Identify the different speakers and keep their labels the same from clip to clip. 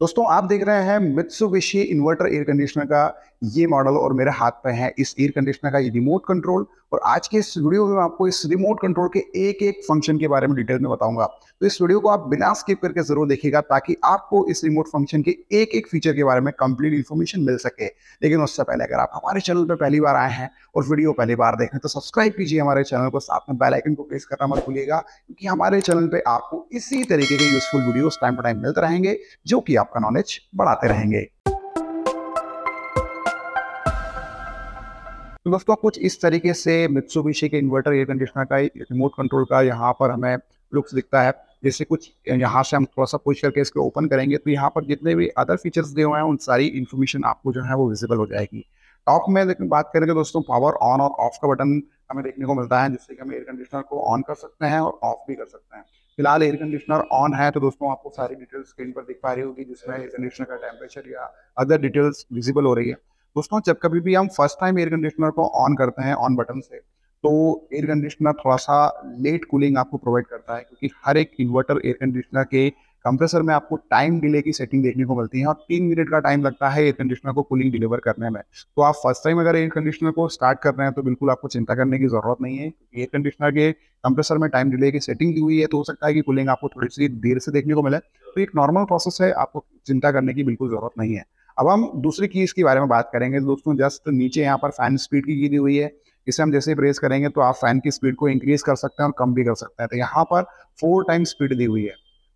Speaker 1: दोस्तों आप देख रहे हैं मित्सुबिशी इन्वर्टर एयर कंडीशनर का ये मॉडल और मेरे हाथ में है इस एयर कंडीशनर का ये रिमोट कंट्रोल और आज के इस वीडियो में आपको इस रिमोट कंट्रोल के एक एक फंक्शन के बारे में डिटेल में बताऊंगा तो इस वीडियो को आप बिना स्किप करके जरूर देखेगा ताकि आपको इस रिमोट फंक्शन के एक एक फीचर के बारे में कंप्लीट इन्फॉर्मेशन मिल सके लेकिन उससे पहले अगर आप हमारे चैनल पर पहली बार आए हैं और वीडियो पहली बार देखें तो सब्सक्राइब कीजिए हमारे चैनल को साथ में बेलाइकन को प्रेस करना मत भूलिएगा क्योंकि हमारे चैनल पर आपको इसी तरीके के useful video time to time मिलते रहेंगे जो कि आपका नॉलेज बढ़ाते रहेंगे तो दोस्तों कुछ इस तरीके से मित्सुबिशी के इन्वर्टर एयर कंडीशनर का रिमोट कंट्रोल का यहाँ पर हमें लुक्स दिखता है जैसे कुछ यहाँ से हम थोड़ा सा पूछ करके इसको ओपन करेंगे तो यहाँ पर जितने भी अदर फीचर्स दिए हुए हैं उन सारी इन्फॉर्मेशन आपको जो है वो विजिबल हो जाएगी टॉप में लेकिन बात करें तो दोस्तों पावर ऑन और ऑफ का बटन हमें देखने को मिलता है जिससे कि हम एयर कंडीशनर को ऑन कर सकते हैं और ऑफ भी कर सकते हैं फिलहाल एयर कंडीशनर ऑन है तो दोस्तों आपको सारी डिटेल्स स्क्रीन पर दिख पा रही होगी जिसमें एयर कंडीशनर का टेम्परेचर या अदर डिटेल्स विजिबल हो रही है दोस्तों जब कभी भी हम फर्स्ट टाइम एयर कंडीशनर को ऑन करते हैं ऑन बटन से तो एयर कंडीशनर थोड़ा सा लेट कूलिंग आपको प्रोवाइड करता है क्योंकि हर एक इन्वर्टर एयर कंडीशनर के कंप्रेसर में आपको टाइम डिले की सेटिंग देखने को मिलती है और तीन मिनट का टाइम लगता है एयर कंडीशनर को कूलिंग डिलीवर करने में तो आप फर्स्ट टाइम अगर एयर कंडीशनर को स्टार्ट कर रहे हैं तो बिल्कुल आपको चिंता करने की जरूरत नहीं है एयर कंडीशनर के कंप्रेसर में टाइम डिले की सेटिंग दी हुई है तो हो सकता है कि कूलिंग आपको थोड़ी सी देर से देखने को मिले तो एक नॉर्मल प्रोसेस है आपको चिंता करने की बिल्कुल जरूरत नहीं है अब हम दूसरी कीज के बारे में बात करेंगे दोस्तों जस्ट नीचे यहाँ पर फैन स्पीड की दी हुई है इसे हम जैसे प्रेस करेंगे तो आप फैन की स्पीड को इंक्रीज कर सकते हैं और कम भी कर सकते हैं तो यहाँ पर फोर टाइम स्पीड दी हुई है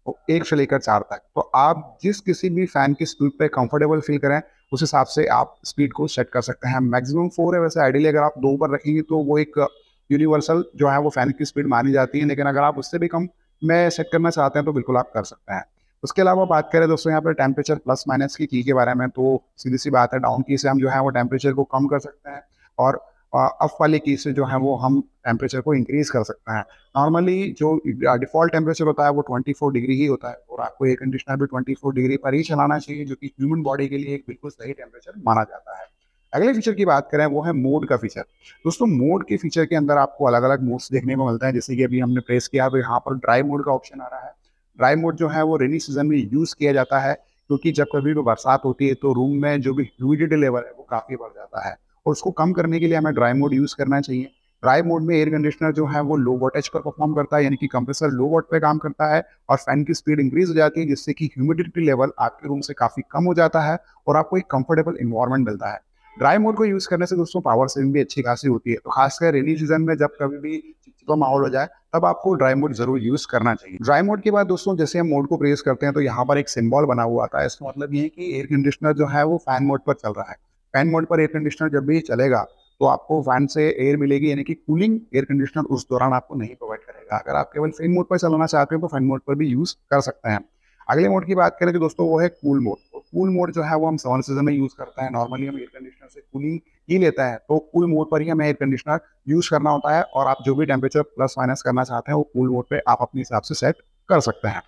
Speaker 1: तो एक से लेकर चार तक तो आप जिस किसी भी फैन की स्पीड पे कंफर्टेबल फील करें उस हिसाब से आप स्पीड को सेट कर सकते हैं मैक्सिमम फोर है वैसे आइडियली अगर आप दो पर रखेंगे तो वो एक यूनिवर्सल जो है वो फैन की स्पीड मानी जाती है लेकिन अगर आप उससे भी कम में सेट करना चाहते हैं तो बिल्कुल आप कर सकते हैं उसके अलावा बात करें दोस्तों यहाँ पर टेम्परेचर प्लस माइनस की की के बारे में तो सीधी सी बात है डाउन की से हम जो है वो टेम्परेचर को कम कर सकते हैं और अप वाली की से जो है वो हम टेम्परेचर को इंक्रीज कर सकते हैं नॉर्मली जो डिफॉल्ट टेम्परेचर होता है वो 24 डिग्री ही होता है और आपको एयर कंडीशनर भी 24 डिग्री पर ही चलाना चाहिए जो कि ह्यूमन बॉडी के लिए एक बिल्कुल सही टेम्परेचर माना जाता है अगले फीचर की बात करें वो है मोड का फीचर दोस्तों मोड के फीचर के अंदर आपको अलग अलग मोड्स देखने को मिलता है जैसे कि अभी हमने प्रेस किया तो यहाँ पर ड्राई मोड का ऑप्शन आ रहा है ड्राई मोड जो है वो रेनी सीजन में यूज़ किया जाता है क्योंकि जब कभी भी बरसात होती है तो रूम में जो भी ह्यूमिडिटी लेवल है वो काफ़ी बढ़ जाता है और उसको कम करने के लिए हमें ड्राई मोड यूज़ करना चाहिए ड्राई मोड में एयर कंडीशनर जो है वो लो वोटेज पर परफॉर्म करता है यानी कि कंप्रेसर लो वोट पे काम करता है और फैन की स्पीड इंक्रीज हो जाती है जिससे कि ह्यूमिडिटी लेवल आपके रूम से काफ़ी कम हो जाता है और आपको एक कंफर्टेबल इन्वायरमेंट मिलता है ड्राई मोड को यूज करने से दोस्तों पावर सेविंग भी अच्छी खासी होती है तो खासकर रेनी सीजन में जब कभी भी चिपचिपा माहौल हो जाए तब आपको ड्राई मोड जरूर यूज करना चाहिए ड्राई मोड के बाद दोस्तों जैसे हम मोड को प्रेस करते हैं तो यहाँ पर एक सिम्बॉल बना हुआ था इसका मतलब ये है कि एयर कंडीशनर जो है वो फैन मोड पर चल रहा है फैन मोड पर एयर कंडीशनर जब भी चलेगा तो आपको फैन से एयर मिलेगी यानी कि कूलिंग एयर कंडीशनर उस दौरान आपको नहीं प्रोवाइड करेगा अगर आप केवल फैन मोड पर चलाना चाहते हो तो फैन मोड पर भी यूज कर सकते हैं अगले मोड की बात करें तो दोस्तों वो है कूल मोड तो कूल मोड जो है वो हम समर सीजन में यूज करते हैं नॉर्मली हम एयर कंडीशनर से कूलिंग ही लेता है तो कूल मोड पर ही हमें एयर कंडीशनर यूज करना होता है और आप जो भी टेम्परेचर प्लस माइनस करना चाहते हैं वो कूल मोड पे आप अपने हिसाब से सेट कर सकते हैं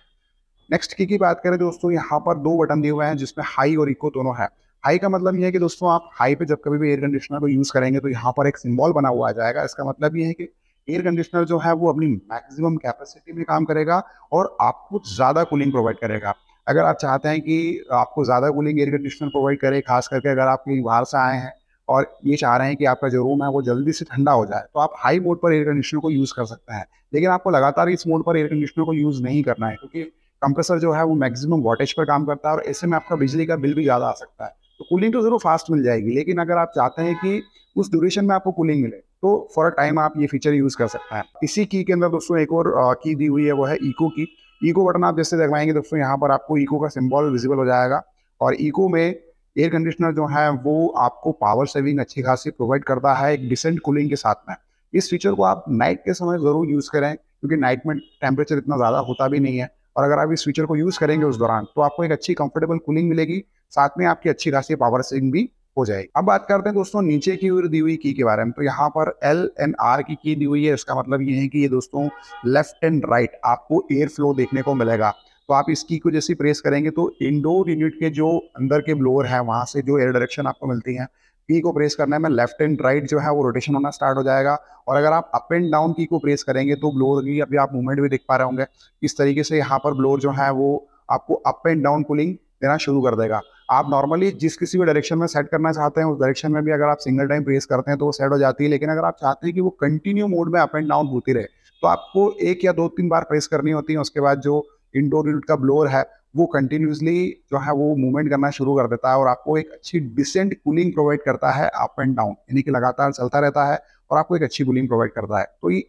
Speaker 1: नेक्स्ट की की बात करें दोस्तों यहाँ पर दो बटन दिए हुए हैं जिसमें हाई और इको दोनों है हाई का मतलब यह है कि दोस्तों आप हाई पे जब कभी भी एयर कंडीशनर को यूज करेंगे तो यहाँ पर एक सिंबल बना हुआ आ जाएगा इसका मतलब ये है कि एयर कंडीशनर जो है वो अपनी मैक्सिमम कैपेसिटी में काम करेगा और आपको ज़्यादा कूलिंग प्रोवाइड करेगा अगर आप चाहते हैं कि आपको ज़्यादा कूलिंग एयर कंडीशनर प्रोवाइड करे खास करके अगर आप कहीं बाहर से आए हैं और ये चाह रहे हैं कि आपका जो रूम है वो जल्दी से ठंडा हो जाए तो आप हाई मोड पर एयर कंडीशनर को यूज़ कर सकते हैं लेकिन आपको लगातार इस मोड पर एयर कंडीशनर को यूज़ नहीं करना है क्योंकि कंप्रेसर जो है वो मैक्सिमम वॉटेज पर काम करता है और ऐसे में आपका बिजली का बिल भी ज़्यादा आ सकता है तो कूलिंग तो ज़रूर फास्ट मिल जाएगी लेकिन अगर आप चाहते हैं कि उस ड्यूरेशन में आपको कूलिंग मिले तो फॉर अ टाइम आप ये फीचर यूज़ कर सकते हैं इसी की के अंदर दोस्तों एक और की दी हुई है वो है ईको की ईको बटन आप जैसे दबाएंगे दोस्तों यहाँ पर आपको ईको का सिम्बॉल विजिबल हो जाएगा और ईको में एयर कंडीशनर जो है वो आपको पावर सेविंग अच्छी खासी प्रोवाइड करता है एक डिसेंट कूलिंग के साथ में इस फीचर को आप नाइट के समय ज़रूर यूज़ करें क्योंकि नाइट में टेम्परेचर इतना ज़्यादा होता भी नहीं है और अगर आप इस फीचर को यूज़ करेंगे उस दौरान तो आपको एक अच्छी कंफर्टेबल कूलिंग मिलेगी साथ में आपकी अच्छी खासी पावर सेविंग भी हो जाएगी अब बात करते हैं दोस्तों नीचे की ओर दी हुई की के बारे में तो यहाँ पर एल एंड आर की की दी हुई है इसका मतलब ये है कि ये दोस्तों लेफ्ट एंड राइट आपको एयर फ्लो देखने को मिलेगा तो आप इस की को जैसे प्रेस करेंगे तो इंडोर यूनिट के जो अंदर के ब्लोअर है वहां से जो एयर डायरेक्शन आपको मिलती है की को प्रेस करने में लेफ्ट एंड राइट जो है वो रोटेशन होना स्टार्ट हो जाएगा और अगर आप अप एंड डाउन की को प्रेस करेंगे तो ब्लोअर की अभी आप मूवमेंट भी देख पा रहे होंगे इस तरीके से यहाँ पर ब्लोअर जो है वो आपको अप एंड डाउन कूलिंग देना शुरू कर देगा आप नॉर्मली जिस किसी भी डायरेक्शन में सेट करना चाहते हैं उस डायरेक्शन में भी अगर आप सिंगल टाइम प्रेस करते हैं तो वो सेट हो जाती है लेकिन अगर आप चाहते हैं कि वो कंटिन्यू मोड में अप एंड डाउन होती रहे तो आपको एक या दो तीन बार प्रेस करनी होती है उसके बाद जो इंडोर यूनिट का ब्लोअर है वो कंटिन्यूसली जो है वो मूवमेंट करना शुरू कर देता है और आपको एक अच्छी डिसेंट कूलिंग प्रोवाइड करता है अप एंड डाउन यानी कि लगातार चलता रहता है और आपको एक अच्छी कूलिंग प्रोवाइड करता है तो ये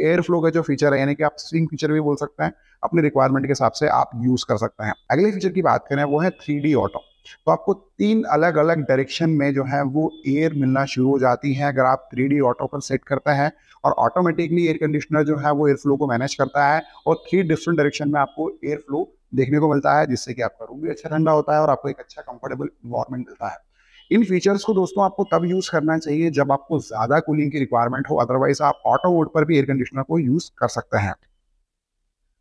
Speaker 1: एयर फ्लो का जो फीचर है यानी कि आप स्विंग फीचर भी बोल सकते हैं अपने रिक्वायरमेंट के हिसाब से आप यूज कर सकते हैं अगले फीचर की बात करें वो है थ्री ऑटो तो आपको तीन अलग अलग डायरेक्शन में जो है वो एयर मिलना शुरू हो जाती है अगर आप थ्री ऑटो पर सेट करते हैं और ऑटोमेटिकली एयर कंडीशनर जो है वो एयर फ्लो को मैनेज करता है और थ्री डिफरेंट डायरेक्शन में आपको एयर फ्लो देखने को मिलता है जिससे कि आपका रूम भी अच्छा ठंडा होता है और आपको एक अच्छा कंफर्टेबल इन्वायरमेंट मिलता है इन फीचर्स को दोस्तों आपको तब यूज करना चाहिए जब आपको ज्यादा कूलिंग की रिक्वायरमेंट हो अदरवाइज आप ऑटो मोड पर भी एयर कंडीशनर को यूज कर सकते हैं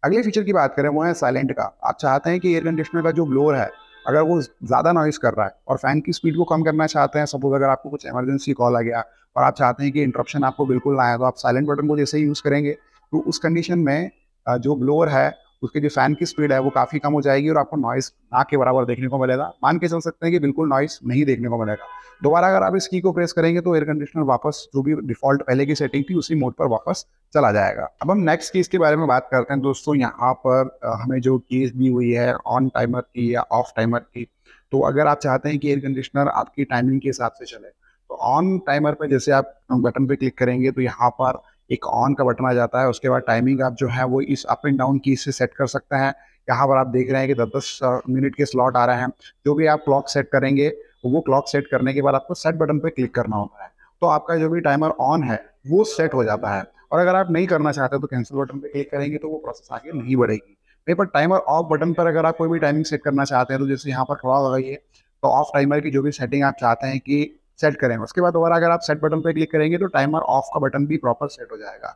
Speaker 1: अगले फीचर की बात करें वो है साइलेंट का आप चाहते हैं कि एयर कंडीशनर का जो ब्लोअर है अगर वो ज़्यादा नॉइस कर रहा है और फैन की स्पीड को कम करना चाहते हैं सपोज अगर आपको कुछ इमरजेंसी कॉल आ गया और आप चाहते हैं कि इंटरप्शन आपको बिल्कुल ना आए तो आप साइलेंट बटन को जैसे ही यूज़ करेंगे तो उस कंडीशन में जो ब्लोअर है उसके जो फैन की स्पीड है वो काफ़ी कम हो जाएगी और आपको नॉइस ना के बराबर देखने को मिलेगा मान के चल सकते हैं कि बिल्कुल नॉइस नहीं देखने को मिलेगा दोबारा अगर आप इस की को प्रेस करेंगे तो एयर कंडीशनर वापस जो भी डिफॉल्ट पहले की सेटिंग थी उसी मोड पर वापस चला जाएगा अब हम नेक्स्ट कीज के बारे में बात करते हैं दोस्तों यहाँ पर हमें जो कीज दी हुई है ऑन टाइमर की या ऑफ टाइमर की तो अगर आप चाहते हैं कि एयर कंडीशनर आपकी टाइमिंग के हिसाब से चले तो ऑन टाइमर पर जैसे आप बटन पे क्लिक करेंगे तो यहाँ पर एक ऑन का बटन आ जाता है उसके बाद टाइमिंग आप जो है वो इस अप एंड डाउन की से सेट कर सकते हैं यहाँ पर आप देख रहे हैं कि दस दस मिनट के स्लॉट आ रहे हैं जो भी आप क्लॉक सेट करेंगे वो क्लॉक सेट करने के बाद आपको सेट बटन पर क्लिक करना होता है तो आपका जो भी टाइमर ऑन है वो सेट हो जाता है और अगर आप नहीं करना चाहते तो कैंसिल बटन पर क्लिक करेंगे तो वो प्रोसेस आगे नहीं बढ़ेगी नहीं पर टाइमर ऑफ बटन पर अगर आप कोई भी टाइमिंग सेट करना चाहते हैं तो जैसे यहाँ पर थोड़ा लगाइए तो ऑफ टाइमर की जो भी सेटिंग आप चाहते हैं कि सेट करेंगे उसके बाद दोबारा अगर आप सेट बटन पर क्लिक करेंगे तो टाइमर ऑफ का बटन भी प्रॉपर सेट हो जाएगा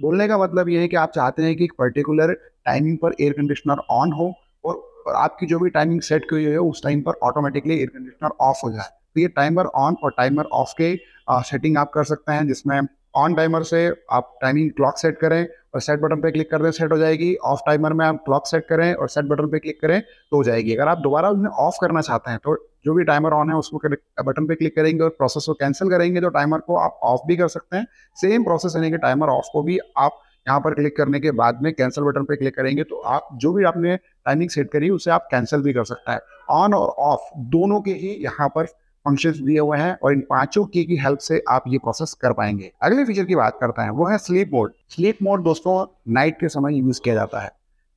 Speaker 1: बोलने का मतलब ये है कि आप चाहते हैं कि एक पर्टिकुलर टाइमिंग पर एयर कंडीशनर ऑन हो और आपकी जो भी टाइमिंग सेट की हुई है उस टाइम पर ऑटोमेटिकली एयर कंडीशनर ऑफ हो जाए तो ये टाइमर ऑन और टाइमर ऑफ के सेटिंग आप कर सकते हैं जिसमें ऑन टाइमर से आप टाइमिंग क्लॉक सेट करें और सेट बटन पे क्लिक कर दें सेट हो जाएगी ऑफ टाइमर में आप क्लॉक सेट करें और सेट बटन पे क्लिक करें तो हो जाएगी अगर आप दोबारा उसमें ऑफ करना चाहते हैं तो जो भी टाइमर ऑन है उसको बटन पे क्लिक करेंगे और प्रोसेस को कैंसिल करेंगे तो टाइमर को आप ऑफ भी कर सकते हैं सेम प्रोसेस यानी कि टाइमर ऑफ को भी आप यहाँ पर क्लिक करने के बाद में कैंसिल बटन पर क्लिक करेंगे तो आप जो भी आपने टाइमिंग सेट करी उसे आप कैंसिल भी कर सकता है ऑन और ऑफ दोनों के ही यहाँ पर फंक्शंस दिए हुए हैं और इन पांचों की की हेल्प से आप ये प्रोसेस कर पाएंगे अगले फीचर की बात करते हैं वो है स्लीप मोड स्लीप मोड दोस्तों नाइट के समय यूज किया जाता है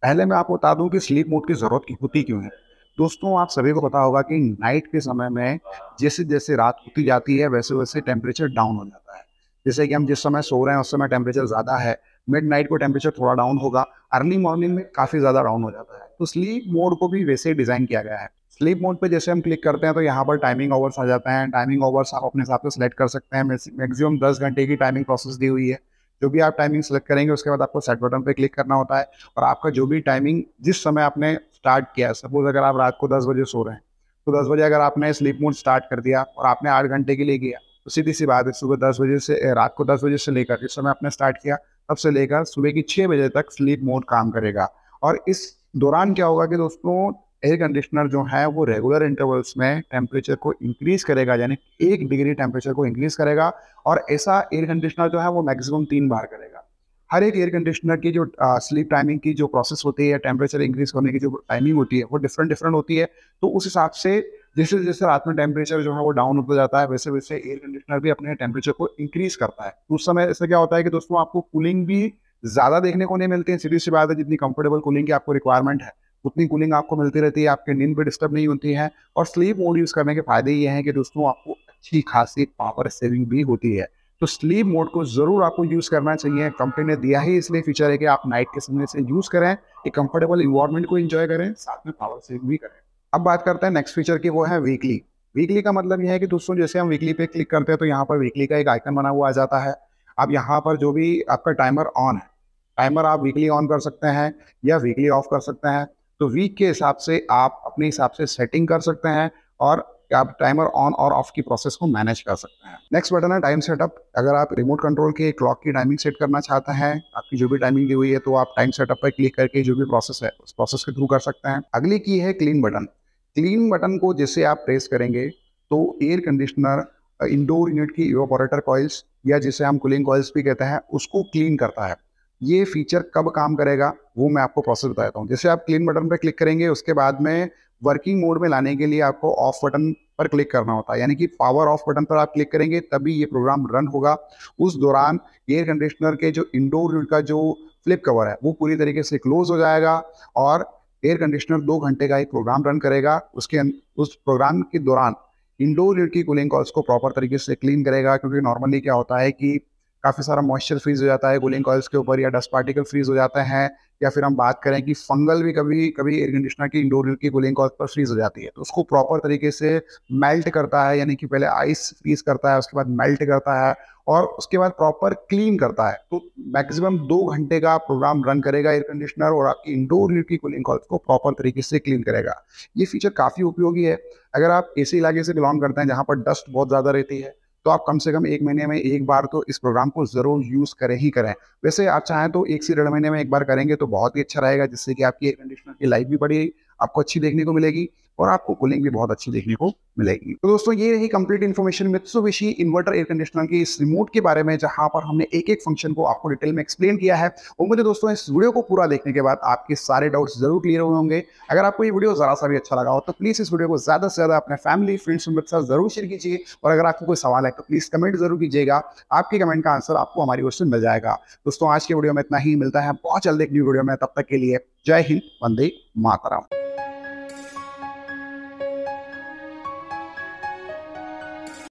Speaker 1: पहले मैं आपको बता दूं कि स्लीप मोड की जरूरत होती क्यों है दोस्तों आप सभी को पता होगा कि नाइट के समय में जैसे जैसे रात होती जाती है वैसे वैसे टेम्परेचर डाउन हो जाता है जैसे कि हम जिस समय सो रहे हैं उस समय टेम्परेचर ज़्यादा है मिड नाइट को टेम्परेचर थोड़ा डाउन होगा अर्ली मॉर्निंग में काफ़ी ज़्यादा डाउन हो जाता है तो स्लीप मोड को भी वैसे ही डिज़ाइन किया गया है स्लीप मोड पे जैसे हम क्लिक करते हैं तो यहाँ पर टाइमिंग ओवर्स आ जाते हैं टाइमिंग ओवर्स आप अपने हिसाब से सेलेक्ट कर सकते हैं मैक्सिमम दस घंटे की टाइमिंग प्रोसेस दी हुई है जो भी आप टाइमिंग सेलेक्ट करेंगे उसके बाद आपको सेट बटन पे क्लिक करना होता है और आपका जो भी टाइमिंग जिस समय आपने स्टार्ट किया सपोज अगर आप रात को दस बजे सो रहे हैं तो दस बजे अगर आपने स्लीप मोड स्टार्ट कर दिया और आपने आठ घंटे के लिए किया तो सीधी सी बात है सुबह दस बजे से रात को दस बजे से लेकर इस समय आपने स्टार्ट किया तब से लेकर सुबह की छः बजे तक स्लीप मोड काम करेगा और इस दौरान क्या होगा कि दोस्तों एयर कंडीशनर जो है वो रेगुलर इंटरवल्स में टेम्परेचर को इंक्रीज करेगा यानी एक डिग्री टेम्परेचर को इंक्रीज करेगा और ऐसा एयर कंडीशनर जो है वो मैक्सिमम तीन बार करेगा हर एक एयर कंडीशनर की जो स्लीप टाइमिंग की जो प्रोसेस होती है टेम्परेचर इंक्रीज करने की जो टाइमिंग होती है वो डिफरेंट डिफरेंट होती है तो उस हिसाब से जैसे जैसे रात में टेम्परेचर जो है वो डाउन होता जाता है वैसे वैसे एयर कंडीशनर भी अपने टेम्परेचर को इंक्रीज करता है तो उस समय ऐसा क्या होता है कि दोस्तों आपको कूलिंग भी ज्यादा देखने को नहीं मिलती है सीधी सी बात है जितनी कंफर्टेबल कूलिंग की आपको रिक्वायरमेंट है उतनी कूलिंग आपको मिलती रहती है आपके नींद भी डिस्टर्ब नहीं होती है और स्लीप मोड यूज करने के फायदे ये हैं कि दोस्तों आपको अच्छी खासी पावर सेविंग भी होती है तो स्लीप मोड को ज़रूर आपको यूज़ करना चाहिए कंपनी ने दिया ही इसलिए फीचर है कि आप नाइट के समय से यूज़ करें एक कंफर्टेबल इन्वायरमेंट को इन्जॉय करें साथ में पावर सेव भी करें अब बात करते हैं नेक्स्ट फीचर की वो है वीकली वीकली का मतलब यह है कि दोस्तों जैसे हम वीकली पे क्लिक करते हैं तो यहाँ पर वीकली का एक आइकन बना हुआ आ जाता है आप यहाँ पर जो भी आपका टाइमर ऑन है टाइमर आप वीकली ऑन कर सकते हैं या वीकली ऑफ कर सकते हैं तो वीक के हिसाब से आप अपने हिसाब से सेटिंग कर सकते हैं और कि आप टाइमर ऑन और ऑफ की प्रोसेस को मैनेज कर सकते हैं नेक्स्ट बटन है टाइम सेटअप अगर आप रिमोट कंट्रोल के क्लॉक की टाइमिंग सेट करना चाहते हैं आपकी जो भी टाइमिंग दी हुई है तो आप टाइम सेटअप पर क्लिक करके जो भी प्रोसेस है उस प्रोसेस के थ्रू कर सकते हैं अगली की है क्लीन बटन क्लीन बटन को जैसे आप प्रेस करेंगे तो एयर कंडीशनर इंडोर यूनिट की इवोपोरेटर कॉइल्स या जिसे हम कूलिंग कॉइल्स भी कहते हैं उसको क्लीन करता है ये फीचर कब काम करेगा वो मैं आपको प्रोसेस बताता हूँ जैसे आप क्लीन बटन पर क्लिक करेंगे उसके बाद में वर्किंग मोड में लाने के लिए आपको ऑफ बटन पर क्लिक करना होता है यानी कि पावर ऑफ बटन पर आप क्लिक करेंगे तभी ये प्रोग्राम रन होगा उस दौरान एयर कंडीशनर के जो इंडोर यूनिट का जो फ्लिप कवर है वो पूरी तरीके से क्लोज हो जाएगा और एयर कंडीशनर दो घंटे का एक प्रोग्राम रन करेगा उसके उस प्रोग्राम के दौरान इंडोर यूनिट की कूलिंग कॉल्स को प्रॉपर तरीके से क्लीन करेगा क्योंकि नॉर्मली क्या होता है कि काफ़ी सारा मॉइस्चर फ्रीज हो जाता है कूलिंग कॉल्स हम्म। के ऊपर या डस्ट पार्टिकल फ्रीज हो जाते हैं या फिर हम बात करें कि फंगल भी कभी कभी एयर कंडीशनर की इंडोर की कूलिंग कॉल्स पर फ्रीज हो जाती है तो उसको प्रॉपर तरीके से मेल्ट करता है यानी कि पहले आइस फ्रीज करता है उसके बाद मेल्ट करता है और उसके बाद प्रॉपर क्लीन करता है तो मैक्सिमम दो घंटे का प्रोग्राम रन करेगा एयर कंडीशनर और आपकी इंडोर यूनिट की कूलिंग कॉल्स को प्रॉपर तरीके से क्लीन करेगा ये फीचर काफ़ी उपयोगी है अगर आप सी इलाके से बिलोंग करते हैं जहाँ पर डस्ट बहुत ज़्यादा रहती है तो आप कम से कम एक महीने में एक बार तो इस प्रोग्राम को ज़रूर यूज़ करें ही करें वैसे आप चाहें तो एक से डेढ़ महीने में एक बार करेंगे तो बहुत ही अच्छा रहेगा जिससे कि आपकी एयर कंडीशनर की लाइफ भी बढ़ेगी आपको अच्छी देखने को मिलेगी और आपको कूलिंग भी बहुत अच्छी देखने को मिलेगी तो दोस्तों ये रही complete information Mitsubishi inverter air conditioner के इस रिमोट के बारे में जहां पर हमने एक एक फंक्शन को आपको डिटेल में एक्सप्लेन किया है और मुझे दोस्तों इस वीडियो को पूरा देखने के बाद आपके सारे डाउट्स जरूर क्लियर हुए होंगे अगर आपको ये वीडियो जरा सा भी अच्छा लगा हो तो प्लीज़ इस वीडियो को ज़्यादा से ज़्यादा अपने फैमिली फ्रेंड्स उनके साथ जरूर शेयर कीजिए और अगर आपको कोई सवाल है तो प्लीज़ कमेंट जरूर कीजिएगा आपके कमेंट का आंसर आपको हमारी क्वेश्चन मिल जाएगा दोस्तों आज के वीडियो में इतना ही मिलता है बहुत जल्द एक न्यू वीडियो में तब तक के लिए जय हिंद वंदे माता